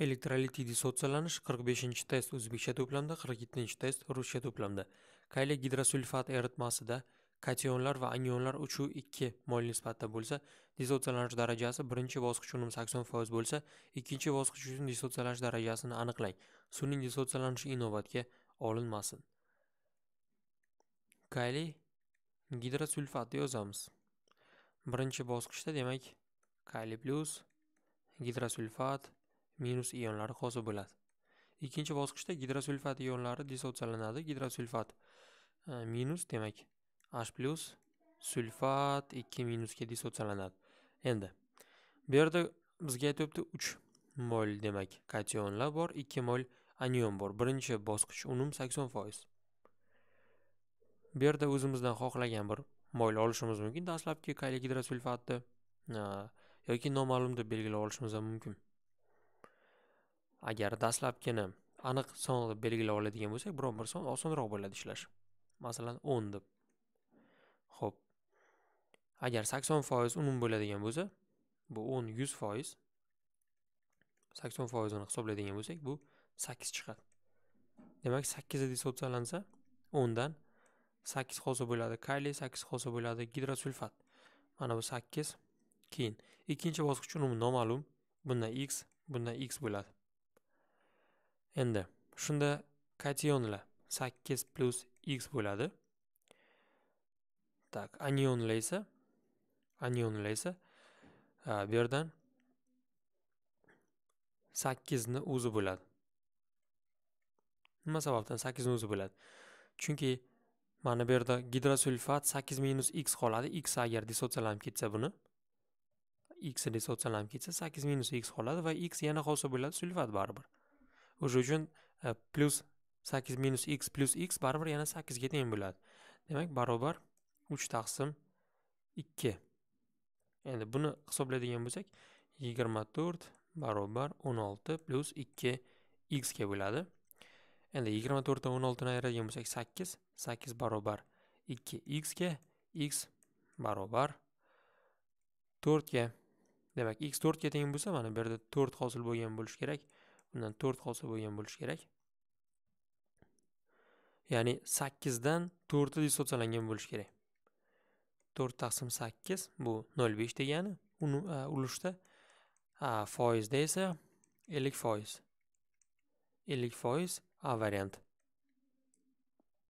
elektrolit dissotsialanish 45 test o'zbekcha to'plamda 47 test ruscha to'plamda kaliy gidrosulfat eritmasida kationlar va anionlar uchu ikki mol nisbatda bo'lsa dissotsialanish darajasi birinchi bosqich uchun sakson foiz bo'lsa ikkinchi bosqich uchun dissotsialanish darajasini aniqlang suvning dissotsialanish inobatga olinmasin kaliy gidrosulfatni yozamiz birinchi bosqichda demak kaliy plyus gidrosulfat minus ionlari hosil bo'ladi ikkinchi bosqichda gidrosulfat ionlari dissotsiyalanadi gidrosulfat e, minus demak h plyus sulfat ikki minusga dissotsiyalanadi endi bu yerda bizga aytyapti uch mol demak kationlar bor ikki mol anion bor birinchi bosqich unum sakson foiz bu yerda o'zimizdan xohlagan bir mol olishimiz mumkin dastlabki gidrosulfatni e, yoki noma'lum deb belgilab olishimiz ham mumkin agar dastlabkini aniq son qilib belgilab oladigan bo'lsak biron bir son osonroq bo'ladi ishlash masalan o'n deb ho'p agar sakson foiz unum bo'ladigan bo'lsa bu o'n yuz foiz sakson foizini hisoblaydigan bo'lsak bu sakkiz chiqadi demak sakkiz dissotsialansa o'ndan sakkiz qolsa bo'ladi kaliy sakkiz qolsa bo'ladi gidrosulfat mana bu sakkiz keyin ikkinchi bosqich unumi noma'lum bundan x bundan x bo'ladi endi shunda kationlar 8 plus x bo'ladi так anionlar esa anionlar esa bu yerdan 8 ni o'zi bo'ladi nima sababdan 8 ni o'zi bo'ladi chunki mana bu yerda gidrosulfat 8 minus x qoladi x agar dissotsiyalanib ketsa buni x dissotsiyalanib ketsa 8 minus x qoladi va x yana qolsa bo'ladi sulfat baribir o'sha uchun plyus э, sakkiz minus x plyus x baribir yana sakkizga teng bo'ladi demak barobar uch taqsim ikki endi buni hisoblaydigan bo'lsak yigirma to'rt barobar o'n olti plyus ikki xga bo'ladi endi yigirma to'rtdan o'n oltini ayiradigan bo'lsak sakkiz sakkiz barobar ikki ga x barobar to'rtga demak x to'rtga teng bo'lsa mana bu yerda to'rt hosil bo'lgan bo'lishi kerak undan to'rt hosil bo'lgan bo'lishi kerak ya'ni sakkizdan to'rti dissotsiyalangan bo'lishi kerak to'rt taqsim sakkiz bu nol besh degani uni ulushda foizda esa ellik foiz ellik foiz a variant